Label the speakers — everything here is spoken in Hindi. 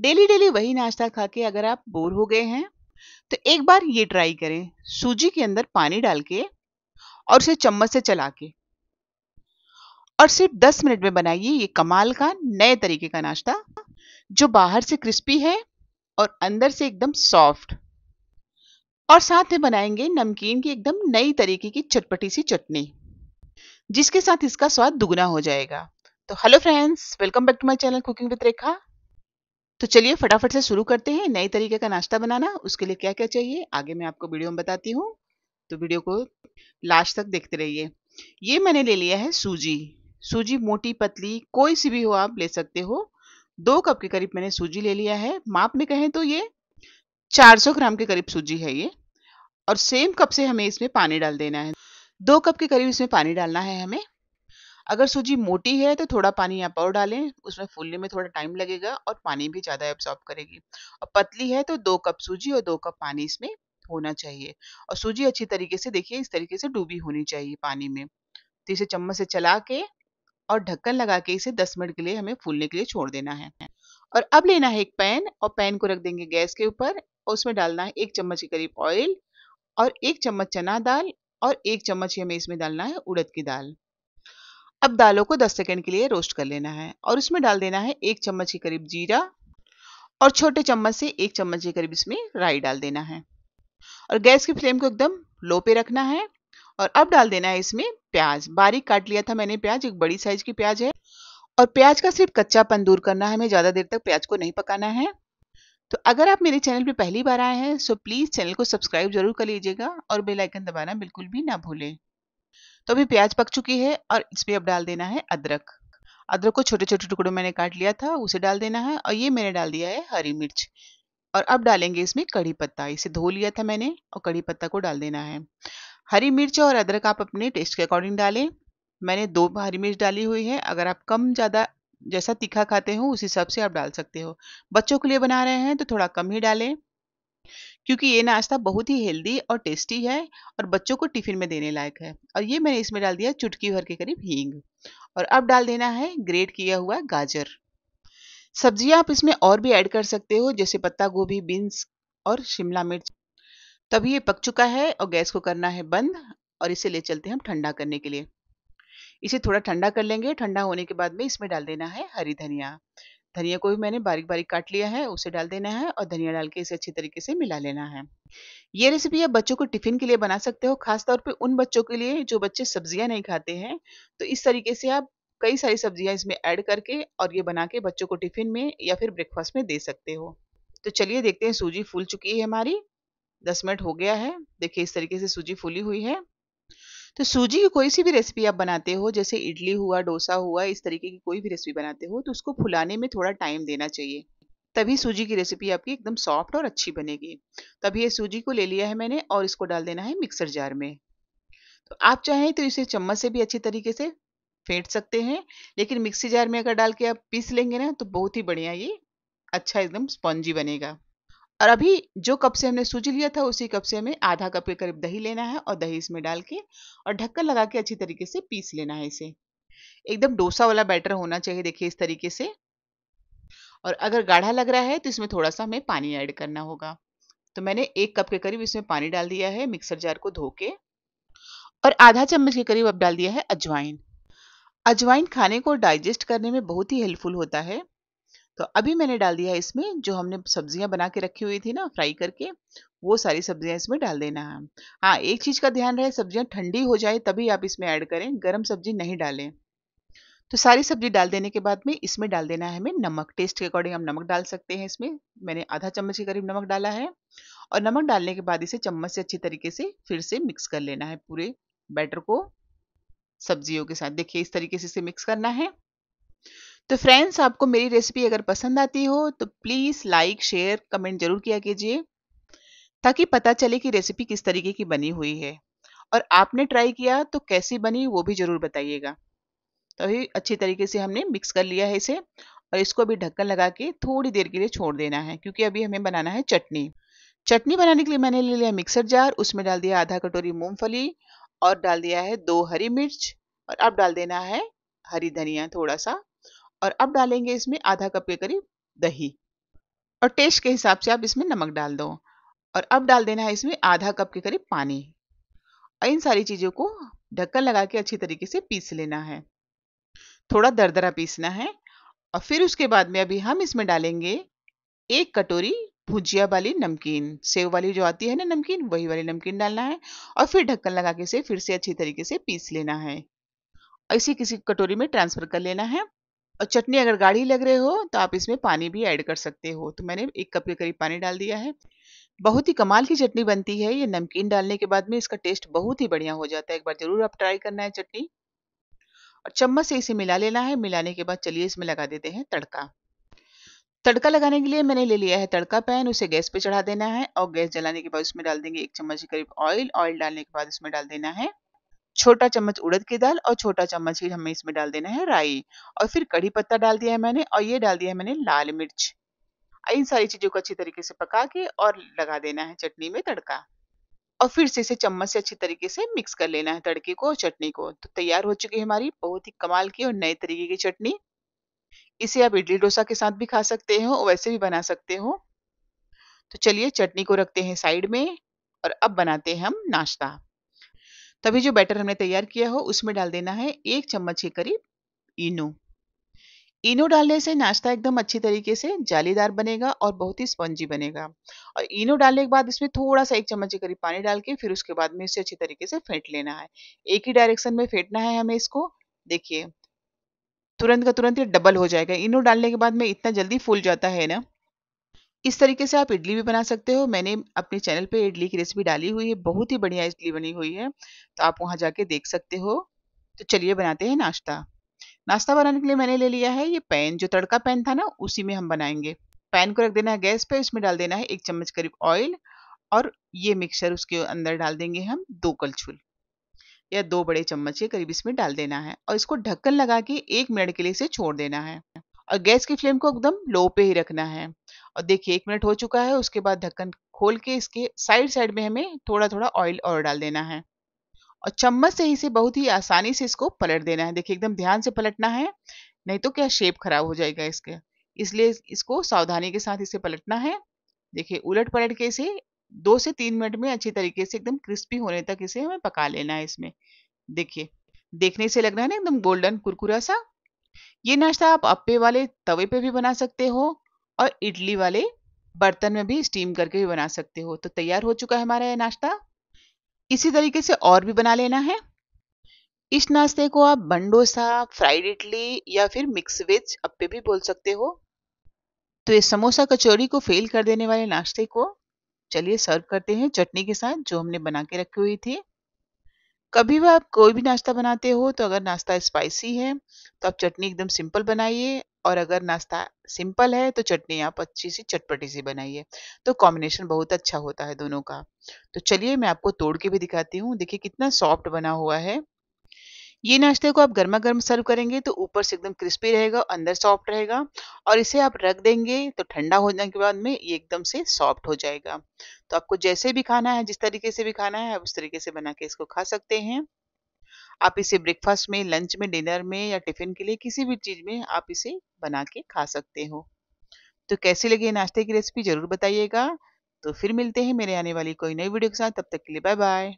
Speaker 1: डेली डेली वही नाश्ता खा के अगर आप बोर हो गए हैं तो एक बार ये ट्राई करें सूजी के अंदर पानी डाल के और उसे चम्मच से चला के और सिर्फ 10 मिनट में बनाइए ये कमाल का नए तरीके का नाश्ता जो बाहर से क्रिस्पी है और अंदर से एकदम सॉफ्ट और साथ में बनाएंगे नमकीन की एकदम नई तरीके की चटपटी सी चटनी जिसके साथ इसका स्वाद दुगना हो जाएगा तो hello friends welcome back to my channel cooking with Rekha तो चलिए फटाफट से शुरू करते हैं नए तरीके का नाश्ता बनाना उसके लिए क्या क्या चाहिए आगे मैं आपको वीडियो में बताती हूँ तो वीडियो को लास्ट तक देखते रहिए ये मैंने ले लिया है सूजी सूजी मोटी पतली कोई सी भी हो आप ले सकते हो दो कप के करीब मैंने सूजी ले लिया है माप में कहें तो ये 400 ग्राम के करीब सूजी है ये और सेम कप से हमें इसमें पानी डाल देना है दो कप के करीब इसमें पानी डालना है हमें अगर सूजी मोटी है तो थोड़ा पानी आप और डालें उसमें फूलने में थोड़ा टाइम लगेगा और पानी भी ज़्यादा एब्जॉर्ब करेगी और पतली है तो दो कप सूजी और दो कप पानी इसमें होना चाहिए और सूजी अच्छी तरीके से देखिए इस तरीके से डूबी होनी चाहिए पानी में तो इसे चम्मच से चला के और ढक्कन लगा के इसे 10 मिनट के लिए हमें फूलने के लिए छोड़ देना है और अब लेना है एक पैन और पैन को रख देंगे गैस के ऊपर और उसमें डालना है एक चम्मच के करीब ऑयल और एक चम्मच चना दाल और एक चम्मच हमें इसमें डालना है उड़द की दाल अब दालों को 10 सेकंड के लिए रोस्ट कर लेना है और उसमें डाल देना है एक चम्मच के करीब जीरा और छोटे चम्मच से एक चम्मच के करीब इसमें राई डाल देना है और गैस की फ्लेम को एकदम लो पे रखना है और अब डाल देना है इसमें प्याज बारीक काट लिया था मैंने प्याज एक बड़ी साइज की प्याज है और प्याज का सिर्फ कच्चा पन दूर करना है हमें ज़्यादा देर तक प्याज को नहीं पकाना है तो अगर आप मेरे चैनल पर पहली बार आए हैं सो तो प्लीज़ चैनल को सब्सक्राइब जरूर कर लीजिएगा और बेल आइकन दबाना बिल्कुल भी ना भूलें तो अभी प्याज पक चुकी है और इसमें अब डाल देना है अदरक अदरक को छोटे छोटे टुकड़ों मैंने काट लिया था उसे डाल देना है और ये मैंने डाल दिया है हरी मिर्च और अब डालेंगे इसमें कड़ी पत्ता इसे धो लिया था मैंने और कड़ी पत्ता को डाल देना है हरी मिर्च और अदरक आप अपने टेस्ट के अकॉर्डिंग डालें मैंने दो हरी मिर्च डाली हुई है अगर आप कम ज़्यादा जैसा तीखा खाते हो उस हिसाब से आप डाल सकते हो बच्चों के लिए बना रहे हैं तो थोड़ा कम ही डालें क्योंकि ये नाश्ता बहुत ही हेल्दी और टेस्टी है और बच्चों को टिफ़िन में देने लायक है और ये मैंने इसमें डाल दिया चुटकी भर के करीब हींग और अब डाल देना है ग्रेट किया हुआ गाजर सब्जियां आप इसमें और भी ऐड कर सकते हो जैसे पत्ता गोभी बीन्स और शिमला मिर्च तभी ये पक चुका है और गैस को करना है बंद और इसे ले चलते हैं हम ठंडा करने के लिए इसे थोड़ा ठंडा कर लेंगे ठंडा होने के बाद में इसमें डाल देना है हरी धनिया धनिया को भी मैंने बारीक बारीक काट लिया है उसे डाल देना है और धनिया डाल के इसे अच्छी तरीके से मिला लेना है ये रेसिपी आप बच्चों को टिफिन के लिए बना सकते हो खासतौर पर उन बच्चों के लिए जो बच्चे सब्जियां नहीं खाते हैं तो इस तरीके से आप कई सारी सब्जियां इसमें ऐड करके और ये बना के बच्चों को टिफिन में या फिर ब्रेकफास्ट में दे सकते हो तो चलिए देखते हैं सूजी फूल चुकी है हमारी दस मिनट हो गया है देखिए इस तरीके से सूजी फूली हुई है तो सूजी की कोई सी भी रेसिपी आप बनाते हो जैसे इडली हुआ डोसा हुआ इस तरीके की कोई भी रेसिपी बनाते हो तो उसको फुलाने में थोड़ा टाइम देना चाहिए तभी सूजी की रेसिपी आपकी एकदम सॉफ्ट और अच्छी बनेगी तभी ये सूजी को ले लिया है मैंने और इसको डाल देना है मिक्सर जार में तो आप चाहें तो इसे चम्मच से भी अच्छी तरीके से फेंट सकते हैं लेकिन मिक्सी जार में अगर डाल के आप पीस लेंगे ना तो बहुत ही बढ़िया ये अच्छा एकदम स्पॉन्जी बनेगा और अभी जो कप से हमने सूजी लिया था उसी कप से हमें आधा कप के करीब दही लेना है और दही इसमें डाल के और ढक्कन लगा के अच्छी तरीके से पीस लेना है इसे एकदम डोसा वाला बैटर होना चाहिए देखिए इस तरीके से और अगर गाढ़ा लग रहा है तो इसमें थोड़ा सा हमें पानी ऐड करना होगा तो मैंने एक कप के करीब इसमें पानी डाल दिया है मिक्सर जार को धो के और आधा चम्मच के करीब अब डाल दिया है अजवाइन अजवाइन खाने को डाइजेस्ट करने में बहुत ही हेल्पफुल होता है तो अभी मैंने डाल दिया है इसमें जो हमने सब्जियां बना के रखी हुई थी ना फ्राई करके वो सारी सब्जियां इसमें डाल देना है हाँ एक चीज़ का ध्यान रहे सब्जियां ठंडी हो जाए तभी आप इसमें ऐड करें गर्म सब्जी नहीं डालें तो सारी सब्जी डाल देने के बाद में इसमें डाल देना है हमें नमक टेस्ट के अकॉर्डिंग हम नमक डाल सकते हैं इसमें मैंने आधा चम्मच के करीब नमक डाला है और नमक डालने के बाद इसे चम्मच से अच्छी तरीके से फिर से मिक्स कर लेना है पूरे बैटर को सब्जियों के साथ देखिए इस तरीके से इसे मिक्स करना है तो फ्रेंड्स आपको मेरी रेसिपी अगर पसंद आती हो तो प्लीज़ लाइक शेयर कमेंट ज़रूर किया कीजिए ताकि पता चले कि रेसिपी किस तरीके की बनी हुई है और आपने ट्राई किया तो कैसी बनी वो भी ज़रूर बताइएगा तो अभी अच्छी तरीके से हमने मिक्स कर लिया है इसे और इसको भी ढक्कन लगा के थोड़ी देर के लिए छोड़ देना है क्योंकि अभी हमें बनाना है चटनी चटनी बनाने के लिए मैंने ले लिया मिक्सर जार उसमें डाल दिया आधा कटोरी मूंगफली और डाल दिया है दो हरी मिर्च और अब डाल देना है हरी धनिया थोड़ा सा और अब डालेंगे इसमें आधा कप के करीब दही और टेस्ट के हिसाब से आप इसमें नमक डाल दो और अब डाल देना है इसमें आधा कप के करीब पानी और इन सारी चीज़ों को ढक्कन लगा के अच्छी तरीके से पीस लेना है थोड़ा दरदरा पीसना है और फिर उसके बाद में अभी हम इसमें डालेंगे एक कटोरी भुजिया वाली नमकीन सेव वाली जो आती है ना नमकीन वही वाली नमकीन डालना है और फिर ढक्कन लगा के इसे फिर से अच्छी तरीके से पीस लेना है इसी किसी कटोरी में ट्रांसफर कर लेना है और चटनी अगर गाढ़ी लग रहे हो तो आप इसमें पानी भी ऐड कर सकते हो तो मैंने एक कप के करीब पानी डाल दिया है बहुत ही कमाल की चटनी बनती है ये नमकीन डालने के बाद में इसका टेस्ट बहुत ही बढ़िया हो जाता है एक बार ज़रूर आप ट्राई करना है चटनी और चम्मच से इसे मिला लेना है मिलाने के बाद चलिए इसमें लगा देते हैं तड़का तड़का लगाने के लिए मैंने ले लिया है तड़का पैन उसे गैस पे चढ़ा देना है और गैस जलाने के बाद उसमें डाल देंगे एक चम्मच के करीब ऑयल ऑयल डालने के बाद उसमें डाल देना है छोटा चम्मच उड़द की दाल और छोटा चम्मच ही हमें इसमें डाल देना है राई और फिर कड़ी पत्ता डाल दिया है मैंने और ये डाल दिया है मैंने लाल मिर्च इन सारी चीज़ों को अच्छी तरीके से पका के और लगा देना है चटनी में तड़का और फिर से इसे चम्मच से अच्छी तरीके से मिक्स कर लेना है तड़के को और चटनी को तो तैयार हो चुकी है हमारी बहुत ही कमाल की और नए तरीके की चटनी इसे आप इडली डोसा के साथ भी खा सकते हो वैसे भी बना सकते हो तो चलिए चटनी को रखते हैं साइड में और अब बनाते हैं हम नाश्ता तभी जो बैटर हमने तैयार किया हो उसमें डाल देना है एक चम्मच के करीब इनो इनो डालने से नाश्ता एकदम अच्छी तरीके से जालीदार बनेगा और बहुत ही स्पंजी बनेगा और इनो डालने के बाद इसमें थोड़ा सा एक चम्मच के करीब पानी डाल के फिर उसके बाद में इसे अच्छी तरीके से फेंट लेना है एक ही डायरेक्शन में फेंटना है हमें इसको देखिए तुरंत का तुरंत ये डबल हो जाएगा इनो डालने के बाद में इतना जल्दी फूल जाता है ना इस तरीके से आप इडली भी बना सकते हो मैंने अपने चैनल पे इडली की रेसिपी डाली हुई है बहुत ही बढ़िया इडली बनी हुई है तो आप वहाँ जाके देख सकते हो तो चलिए बनाते हैं नाश्ता नाश्ता बनाने के लिए मैंने ले लिया है ये पैन जो तड़का पैन था ना उसी में हम बनाएंगे पैन को रख देना है गैस पे इसमें डाल देना है एक चम्मच करीब ऑयल और ये मिक्सर उसके अंदर डाल देंगे हम दो कलछुल या दो बड़े चम्मच के करीब इसमें डाल देना है और इसको ढक्कन लगा के एक मिनट के लिए इसे छोड़ देना है और गैस की फ्लेम को एकदम लो पे ही रखना है और देखिए एक मिनट हो चुका है उसके बाद ढक्कन खोल के इसके साइड साइड में हमें थोड़ा थोड़ा ऑयल और डाल देना है और चम्मच से ही से बहुत ही आसानी से इसको पलट देना है देखिए एकदम ध्यान से पलटना है नहीं तो क्या शेप खराब हो जाएगा इसके इसलिए इसको सावधानी के साथ इसे पलटना है देखिए उलट पलट के इसे दो से तीन मिनट में अच्छी तरीके से एकदम क्रिस्पी होने तक इसे हमें पका लेना है इसमें देखिए देखने से लग रहा है ना एकदम गोल्डन कुरकुरा सा ये नाश्ता आप अप्पे वाले तवे पे भी बना सकते हो और इडली वाले बर्तन में भी स्टीम करके भी बना सकते हो तो तैयार हो चुका है हमारा यह नाश्ता इसी तरीके से और भी बना लेना है इस नाश्ते को आप बंडोसा फ्राइड इडली या फिर मिक्स वेज अप्पे भी बोल सकते हो तो ये समोसा कचौड़ी को फेल कर देने वाले नाश्ते को चलिए सर्व करते हैं चटनी के साथ जो हमने बना के रखी हुई थी कभी भी आप कोई भी नाश्ता बनाते हो तो अगर नाश्ता स्पाइसी है तो आप चटनी एकदम सिंपल बनाइए और अगर नाश्ता सिंपल है तो चटनी आप अच्छी सी चटपटी सी बनाइए तो कॉम्बिनेशन बहुत अच्छा होता है दोनों का तो चलिए मैं आपको तोड़ के भी दिखाती हूँ देखिए कितना सॉफ्ट बना हुआ है ये नाश्ते को आप गर्मा गर्म सर्व करेंगे तो ऊपर से एकदम क्रिस्पी रहेगा अंदर सॉफ्ट रहेगा और इसे आप रख देंगे तो ठंडा होने के बाद में ये एकदम से सॉफ्ट हो जाएगा तो आपको जैसे भी खाना है जिस तरीके से भी खाना है आप उस तरीके से बना के इसको खा सकते हैं आप इसे ब्रेकफास्ट में लंच में डिनर में या टिफिन के लिए किसी भी चीज़ में आप इसे बना के खा सकते हो तो कैसी लगी नाश्ते की रेसिपी ज़रूर बताइएगा तो फिर मिलते हैं मेरे आने वाली कोई नई वीडियो के साथ तब तक के लिए बाय बाय